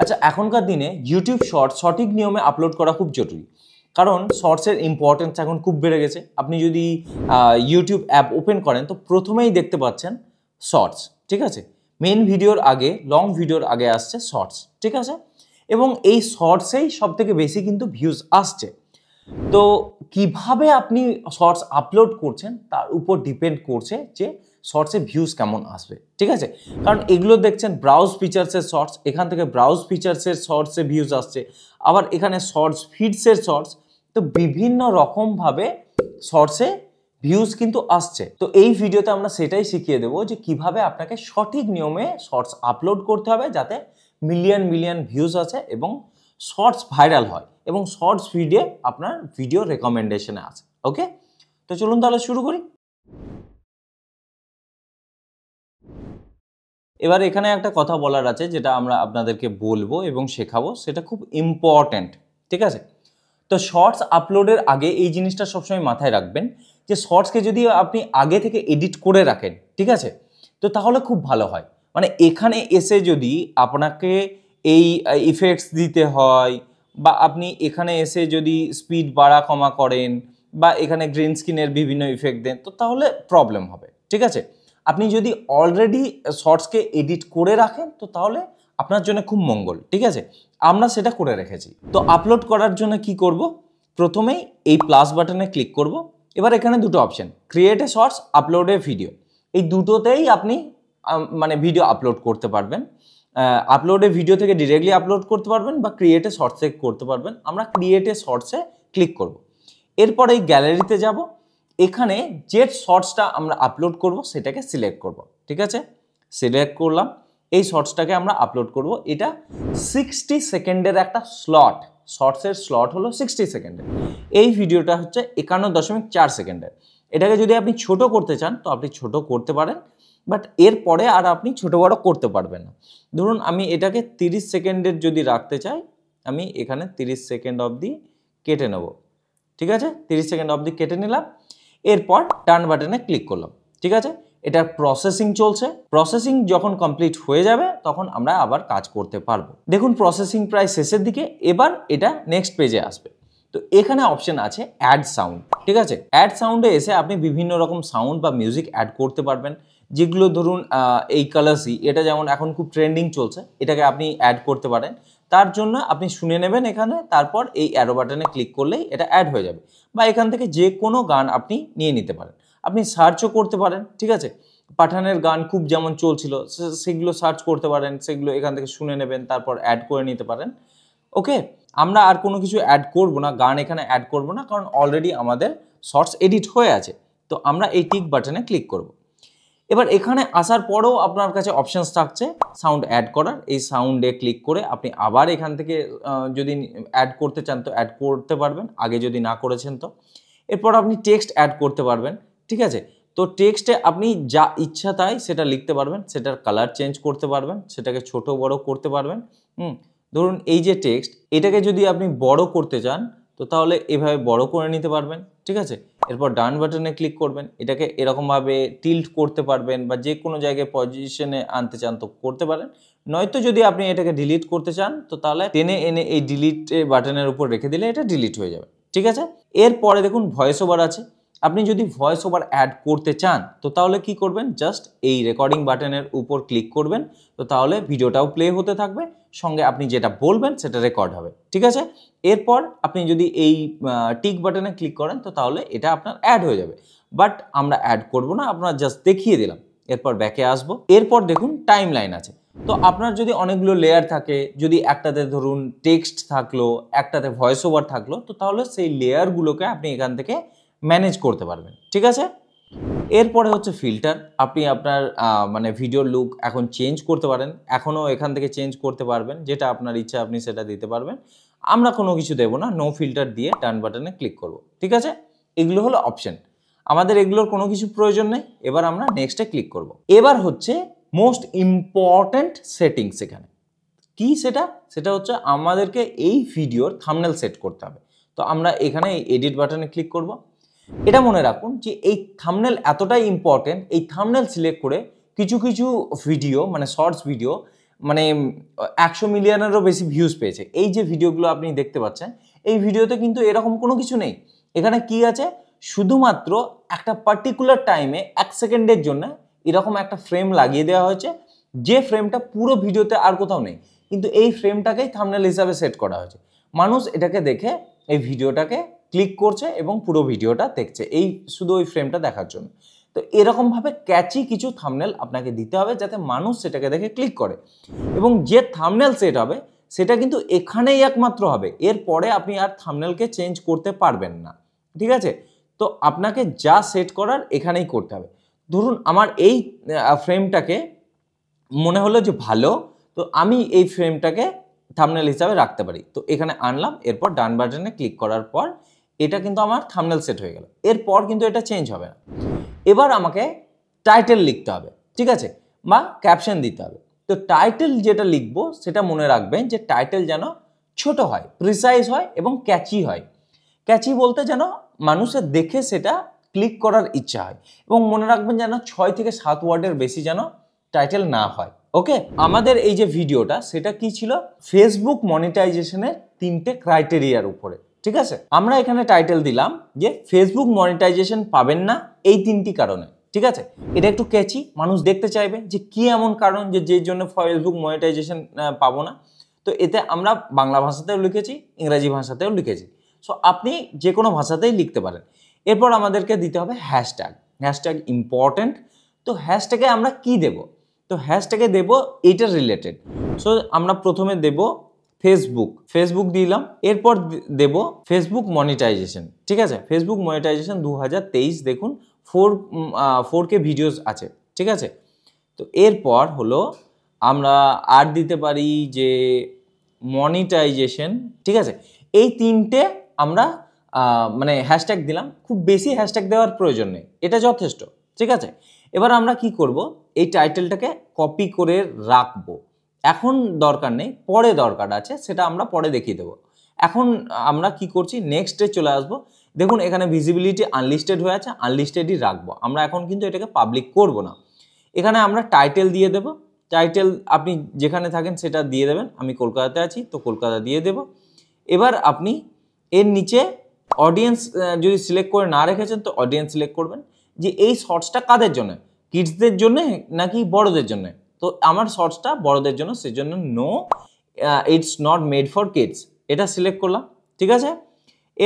আচ্ছা এখনকার দিনে ইউটিউব শর্টস সঠিক নিয়মে আপলোড করা খুব জরুরি কারণ শর্টসের ইম্পর্টেন্স এখন খুব বেড়ে গেছে আপনি যদি ইউটিউব অ্যাপ ওপেন করেন তো প্রথমেই দেখতে পাচ্ছেন শর্টস ঠিক আছে মেন ভিডিওর আগে লং ভিডিওর আগে আসছে শর্টস ঠিক আছে এবং এই শর্টসেই সব থেকে বেশি কিন্তু ভিউজ আসছে তো কিভাবে আপনি শর্টস আপলোড করছেন তার উপর ডিপেন্ড করছে যে শর্টসে ভিউজ কেমন আসবে ঠিক আছে কারণ এগুলো দেখছেন ব্রাউজ ফিচার্সের শর্টস এখান থেকে ব্রাউজ ফিচার্সের শর্টসে ভিউজ আসছে আবার এখানে শর্টস ফিডসের শর্টস তো বিভিন্ন রকমভাবে শর্টসে ভিউজ কিন্তু আসছে তো এই ভিডিওতে আমরা সেটাই শিখিয়ে দেবো যে কিভাবে আপনাকে সঠিক নিয়মে শর্টস আপলোড করতে হবে যাতে মিলিয়ন মিলিয়ন ভিউজ আছে এবং শর্টস ভাইরাল হয় এবং শর্টস ভিডিও আপনার ভিডিও রেকমেন্ডেশনে আছে ওকে তো চলুন তাহলে শুরু করি এবার এখানে একটা কথা বলার আছে যেটা আমরা আপনাদেরকে বলবো এবং শেখাবো সেটা খুব ইম্পর্ট্যান্ট ঠিক আছে তো শর্টস আপলোডের আগে এই জিনিসটা সবসময় মাথায় রাখবেন যে শর্টসকে যদি আপনি আগে থেকে এডিট করে রাখেন ঠিক আছে তো তাহলে খুব ভালো হয় মানে এখানে এসে যদি আপনাকে এই ইফেক্টস দিতে হয় বা আপনি এখানে এসে যদি স্পিড বাড়া কমা করেন বা এখানে গ্রিন স্ক্রিনের বিভিন্ন ইফেক্ট দেন তো তাহলে প্রবলেম হবে ঠিক আছে আপনি যদি অলরেডি শর্টসকে এডিট করে রাখেন তো তাহলে আপনার জন্য খুব মঙ্গল ঠিক আছে আমরা সেটা করে রেখেছি তো আপলোড করার জন্য কি করব প্রথমেই এই প্লাস বাটনে ক্লিক করব এবার এখানে দুটো option create a shorts upload a video এই দুটোতেই আপনি মানে ভিডিও আপলোড করতে পারবেন আপলোডে ভিডিও থেকে ডিরেক্টলি আপলোড করতে পারবেন বা ক্রিয়েটে শর্টসে করতে পারবেন আমরা ক্রিয়েটে শর্টসে ক্লিক করব। এরপর এই গ্যালারিতে যাব এখানে যে শর্টসটা আমরা আপলোড করব সেটাকে সিলেক্ট করব ঠিক আছে সিলেক্ট করলাম এই শর্টসটাকে আমরা আপলোড করব এটা সিক্সটি সেকেন্ডের একটা স্লট শর্টসের স্লট হলো সিক্সটি সেকেন্ডের এই ভিডিওটা হচ্ছে একান্ন দশমিক চার সেকেন্ডের এটাকে যদি আপনি ছোট করতে চান তো আপনি ছোট করতে পারেন বাট এরপরে আর আপনি ছোটো বড় করতে পারবেন না ধরুন আমি এটাকে 30 সেকেন্ডের যদি রাখতে চাই আমি এখানে 30 সেকেন্ড অবধি কেটে নেব ঠিক আছে 30 সেকেন্ড অবধি কেটে নিলাম এরপর টার্ন বাটনে ক্লিক করলাম ঠিক আছে এটার প্রসেসিং চলছে প্রসেসিং যখন কমপ্লিট হয়ে যাবে তখন আমরা আবার কাজ করতে পারবো দেখুন প্রসেসিং প্রায় শেষের দিকে এবার এটা নেক্সট পেজে আসবে তো এখানে অপশন আছে অ্যাড সাউন্ড ঠিক আছে অ্যাড সাউন্ডে এসে আপনি বিভিন্ন রকম সাউন্ড বা মিউজিক অ্যাড করতে পারবেন যেগুলো ধরুন এই কালারসি এটা যেমন এখন খুব ট্রেন্ডিং চলছে এটাকে আপনি অ্যাড করতে পারেন তার জন্য আপনি শুনে নেবেন এখানে তারপর এই অ্যারো বাটনে ক্লিক করলেই এটা অ্যাড হয়ে যাবে বা এখান থেকে যে কোনো গান আপনি নিয়ে নিতে পারেন আপনি সার্চও করতে পারেন ঠিক আছে পাঠানের গান খুব যেমন চলছিল সেগুলো সার্চ করতে পারেন সেগুলো এখান থেকে শুনে নেবেন তারপর অ্যাড করে নিতে পারেন ওকে আমরা আর কোনো কিছু অ্যাড করব না গান এখানে অ্যাড করব না কারণ অলরেডি আমাদের শর্টস এডিট হয়ে আছে তো আমরা এই টিক বাটনে ক্লিক করবো এবার এখানে আসার পরেও আপনার কাছে অপশানস থাকছে সাউন্ড অ্যাড করার এই সাউন্ডে ক্লিক করে আপনি আবার এখান থেকে যদি অ্যাড করতে চান তো অ্যাড করতে পারবেন আগে যদি না করেছেন তো এরপর আপনি টেক্সট অ্যাড করতে পারবেন ঠিক আছে তো টেক্সটে আপনি যা ইচ্ছা তাই সেটা লিখতে পারবেন সেটার কালার চেঞ্জ করতে পারবেন সেটাকে ছোট বড় করতে পারবেন হুম ধরুন এই যে টেক্সট এটাকে যদি আপনি বড় করতে চান তো তাহলে এভাবে বড় করে নিতে পারবেন ঠিক আছে এরপর ডান বাটনে ক্লিক করবেন এটাকে এরকমভাবে টিল্ট করতে পারবেন বা যে কোনো জায়গায় পজিশনে আনতে চান তো করতে পারেন নয়তো যদি আপনি এটাকে ডিলিট করতে চান তো তাহলে টেনে এনে এই ডিলিট বাটনের উপর রেখে দিলে এটা ডিলিট হয়ে যাবে ঠিক আছে এরপরে দেখুন ভয়েস ওভার আছে আপনি যদি ভয়েস ওভার অ্যাড করতে চান তো তাহলে কি করবেন জাস্ট এই রেকর্ডিং বাটনের উপর ক্লিক করবেন তো তাহলে ভিডিওটাও প্লে হতে থাকবে সঙ্গে আপনি যেটা বলবেন সেটা রেকর্ড হবে ঠিক আছে এরপর আপনি যদি এই টিক বাটনে ক্লিক করেন তো তাহলে এটা আপনার অ্যাড হয়ে যাবে বাট আমরা অ্যাড করব না আপনার জাস্ট দেখিয়ে দিলাম এরপর ব্যাকে আসবো এরপর দেখুন টাইম লাইন আছে তো আপনার যদি অনেকগুলো লেয়ার থাকে যদি একটাতে ধরুন টেক্সট থাকলো একটাতে ভয়েস ওভার থাকলো তো তাহলে সেই লেয়ারগুলোকে আপনি এখান থেকে ম্যানেজ করতে পারবেন ঠিক আছে এরপরে হচ্ছে ফিল্টার আপনি আপনার মানে ভিডিওর লুক এখন চেঞ্জ করতে পারেন এখনও এখান থেকে চেঞ্জ করতে পারবেন যেটা আপনার ইচ্ছা আপনি সেটা দিতে পারবেন আমরা কোনো কিছু দেবো না নো ফিল্টার দিয়ে টার্ন বাটনে ক্লিক করব ঠিক আছে এগুলো হলো অপশন আমাদের এগুলোর কোনো কিছু প্রয়োজন নেই এবার আমরা নেক্সটে ক্লিক করব। এবার হচ্ছে মোস্ট ইম্পর্ট্যান্ট সেটিংস এখানে কি সেটা সেটা হচ্ছে আমাদেরকে এই ভিডিওর থামনেল সেট করতে হবে তো আমরা এখানে এডিট বাটনে ক্লিক করব এটা মনে রাখুন যে এই থামনেল এতটাই ইম্পর্টেন্ট এই থামনেল সিলেক্ট করে কিছু কিছু ভিডিও মানে শর্টস ভিডিও মানে একশো মিলিয়নেরও বেশি ভিউজ পেয়েছে এই যে ভিডিওগুলো আপনি দেখতে পাচ্ছেন এই ভিডিওতে কিন্তু এরকম কোনো কিছু নেই এখানে কি আছে শুধুমাত্র একটা পার্টিকুলার টাইমে এক সেকেন্ডের জন্য এরকম একটা ফ্রেম লাগিয়ে দেওয়া হয়েছে যে ফ্রেমটা পুরো ভিডিওতে আর কোথাও নেই কিন্তু এই ফ্রেমটাকেই থামনেল হিসাবে সেট করা হয়েছে মানুষ এটাকে দেখে এই ভিডিওটাকে ক্লিক করছে এবং পুরো ভিডিওটা দেখছে এই শুধু ওই ফ্রেমটা দেখার জন্য তো এরকমভাবে ক্যাচি কিছু থামনেল আপনাকে দিতে হবে যাতে মানুষ সেটাকে দেখে ক্লিক করে এবং যে থামনেল সেট হবে সেটা কিন্তু এখানেই একমাত্র হবে এরপরে আপনি আর থামনেলকে চেঞ্জ করতে পারবেন না ঠিক আছে তো আপনাকে যা সেট করার এখানেই করতে হবে ধরুন আমার এই ফ্রেমটাকে মনে হলো যে ভালো তো আমি এই ফ্রেমটাকে থামনেল হিসাবে রাখতে পারি তো এখানে আনলাম এরপর ডান বাটনে ক্লিক করার পর এটা কিন্তু আমার থামনেল সেট হয়ে গেল এরপর কিন্তু এটা চেঞ্জ হবে না এবার আমাকে টাইটেল লিখতে হবে ঠিক আছে বা ক্যাপশন দিতে হবে তো টাইটেল যেটা লিখব সেটা মনে রাখবেন যে টাইটেল যেন ছোট হয় প্রিসাইজ হয় এবং ক্যাচি হয় ক্যাচি বলতে যেন মানুষের দেখে সেটা ক্লিক করার ইচ্ছা হয় এবং মনে রাখবেন যেন ছয় থেকে সাত ওয়ার্ডের বেশি যেন টাইটেল না হয় ওকে আমাদের এই যে ভিডিওটা সেটা কি ছিল ফেসবুক মনিটাইজেশনের তিনটে ক্রাইটেরিয়ার উপরে ঠিক আছে আমরা এখানে টাইটেল দিলাম যে ফেসবুক মনিটাইজেশন পাবেন না এই তিনটি কারণে ঠিক আছে এটা একটু ক্যাচি মানুষ দেখতে চাইবে যে কি এমন কারণ যে যে জন্য ফেসবুক মনিটাইজেশন পাবো না তো এতে আমরা বাংলা ভাষাতেও লিখেছি ইংরাজি ভাষাতেও লিখেছি সো আপনি যে কোনো ভাষাতেই লিখতে পারেন এরপর আমাদেরকে দিতে হবে হ্যাশট্যাগ হ্যাশট্যাগ ইম্পর্ট্যান্ট তো হ্যাশট্যাগে আমরা কি দেব তো হ্যাশট্যাগে দেব এইটার রিলেটেড সো আমরা প্রথমে দেব ফেসবুক ফেসবুক দিলাম এরপর দেব ফেসবুক মনিটাইজেশন ঠিক আছে ফেসবুক মনিটাইজেশন দু দেখুন ফোর ফোর কে ভিডিওস আছে ঠিক আছে তো এরপর হলো আমরা আর দিতে পারি যে মনিটাইজেশন ঠিক আছে এই তিনটে আমরা মানে হ্যাশট্যাগ দিলাম খুব বেশি হ্যাশট্যাগ দেওয়ার প্রয়োজন নেই এটা যথেষ্ট ঠিক আছে এবার আমরা কি করব এই টাইটেলটাকে কপি করে রাখবো এখন দরকার নেই পরে দরকার আছে সেটা আমরা পরে দেখিয়ে দেবো এখন আমরা কি করছি নেক্সটে চলে আসবো দেখুন এখানে ভিজিবিলিটি আনলিস্টেড হয়ে আছে আনলিস্টেডই রাখবো আমরা এখন কিন্তু এটাকে পাবলিক করব না এখানে আমরা টাইটেল দিয়ে দেব টাইটেল আপনি যেখানে থাকেন সেটা দিয়ে দেবেন আমি কলকাতাতে আছি তো কলকাতা দিয়ে দেব এবার আপনি এর নিচে অডিয়েন্স যদি সিলেক্ট করে না রেখেছেন তো অডিয়েন্স সিলেক্ট করবেন যে এই শর্টসটা কাদের জন্য কিডসদের জন্য নাকি বড়দের জন্যে তো আমার শর্টসটা বড়দের জন্য সেজন্য no it's not made for kids এটা সিলেক্ট করলাম ঠিক আছে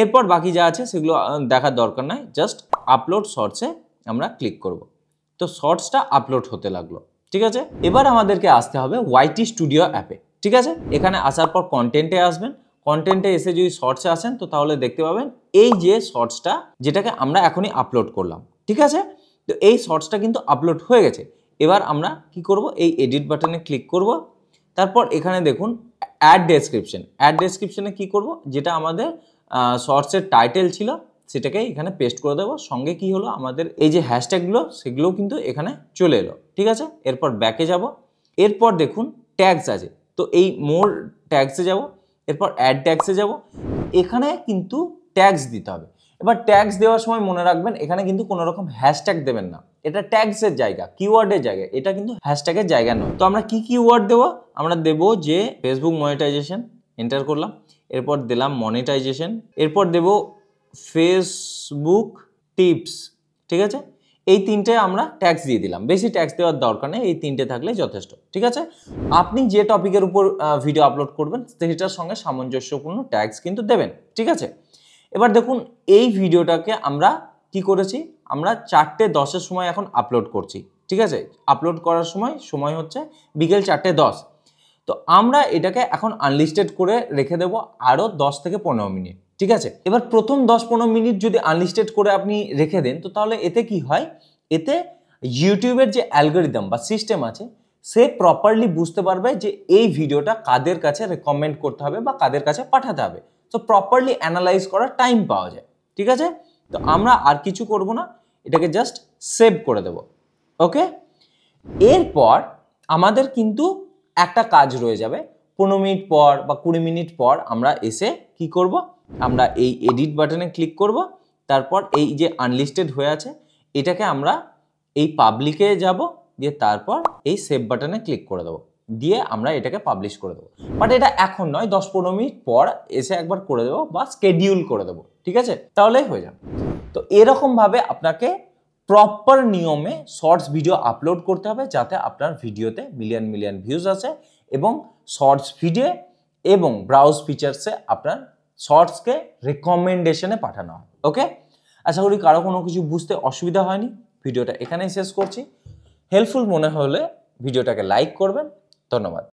এরপর বাকি যা আছে সেগুলো দেখার দরকার নাই জাস্ট আপলোড শর্টসে আমরা ক্লিক করব। তো শর্টসটা আপলোড হতে লাগলো ঠিক আছে এবার আমাদেরকে আসতে হবে ওয়াইটি স্টুডিও অ্যাপে ঠিক আছে এখানে আসার পর কন্টেন্টে আসবেন কন্টেন্টে এসে যদি শর্টসে আসেন তো তাহলে দেখতে পাবেন এই যে শর্টসটা যেটাকে আমরা এখনই আপলোড করলাম ঠিক আছে তো এই শর্টসটা কিন্তু আপলোড হয়ে গেছে এবার আমরা কি করব এই এডিট বাটনে ক্লিক করব তারপর এখানে দেখুন অ্যাড ডেসক্রিপশন অ্যাড ডেসক্রিপশনে কি করব যেটা আমাদের শর্টসের টাইটেল ছিল সেটাকে এখানে পেস্ট করে দেবো সঙ্গে কি হলো আমাদের এই যে হ্যাশট্যাগুলো সেগুলোও কিন্তু এখানে চলে এলো ঠিক আছে এরপর ব্যাকে যাব এরপর দেখুন ট্যাগস আছে তো এই মোর ট্যাগসে যাব এরপর অ্যাড ট্যাক্সে যাব এখানে কিন্তু ট্যাক্স দিতে হবে এবার ট্যাক্স দেওয়ার সময় মনে রাখবেন এখানে কিন্তু কোনো রকম হ্যাশট্যাগ দেবেন না এটা ট্যাক্সের জায়গা কিওয়ার্ডের জায়গা এটা কিন্তু হ্যাশট্যাগের জায়গা নয় তো আমরা কি কিওয়ার্ড দেবো আমরা দেব যে ফেসবুক মনিটাইজেশন এন্টার করলাম এরপর দিলাম মনিটাইজেশন এরপর দেব ফেসবুক টিপস ঠিক আছে এই তিনটে আমরা ট্যাক্স দিয়ে দিলাম বেশি ট্যাক্স দেওয়ার দরকার নেই এই তিনটে থাকলে যথেষ্ট ঠিক আছে আপনি যে টপিকের উপর ভিডিও আপলোড করবেন সেটার সঙ্গে সামঞ্জস্যপূর্ণ ট্যাক্স কিন্তু দেবেন ঠিক আছে এবার দেখুন এই ভিডিওটাকে আমরা কি করেছি আমরা চারটে দশের সময় এখন আপলোড করছি ঠিক আছে আপলোড করার সময় সময় হচ্ছে বিকেল চারটে দশ তো আমরা এটাকে এখন আনলিস্টেড করে রেখে দেব আরও দশ থেকে পনেরো মিনিট ঠিক আছে এবার প্রথম দশ পনেরো মিনিট যদি আনলিস্টেড করে আপনি রেখে দেন তো তাহলে এতে কি হয় এতে ইউটিউবের যে অ্যালগোরিদম বা সিস্টেম আছে সে প্রপারলি বুঝতে পারবে যে এই ভিডিওটা কাদের কাছে রেকমেন্ড করতে হবে বা কাদের কাছে পাঠাতে হবে তো প্রপারলি অ্যানালাইজ করার টাইম পাওয়া যায় ঠিক আছে তো আমরা আর কিছু করব না এটাকে জাস্ট সেভ করে দেব ওকে এরপর আমাদের কিন্তু একটা কাজ রয়ে যাবে পনেরো মিনিট পর বা কুড়ি মিনিট পর আমরা এসে কি করব আমরা এই এডিট বাটনে ক্লিক করব তারপর এই যে আনলিস্টেড হয়ে আছে এটাকে আমরা এই পাবলিকে যাব দিয়ে তারপর এই সেভ বাটনে ক্লিক করে দেবো দিয়ে আমরা এটাকে পাবলিশ করে দেবো বাট এটা এখন নয় দশ পনেরো মিনিট পর এসে একবার করে দেবো বা স্কেডিউল করে দেবো ঠিক আছে তাহলেই হয়ে যাবে তো এরকমভাবে আপনাকে প্রপার নিয়মে শর্টস ভিডিও আপলোড করতে হবে যাতে আপনার ভিডিওতে মিলিয়ন মিলিয়ন ভিউজ আছে এবং শর্টস ফিডে এবং ব্রাউজ ফিচার্সে আপনার শর্টসকে রেকমেন্ডেশনে পাঠানো হয় ওকে আশা করি কারো কোনো কিছু বুঝতে অসুবিধা হয়নি ভিডিওটা এখানেই শেষ করছি হেল্পফুল মনে হলে ভিডিওটাকে লাইক করবেন धन्यवाद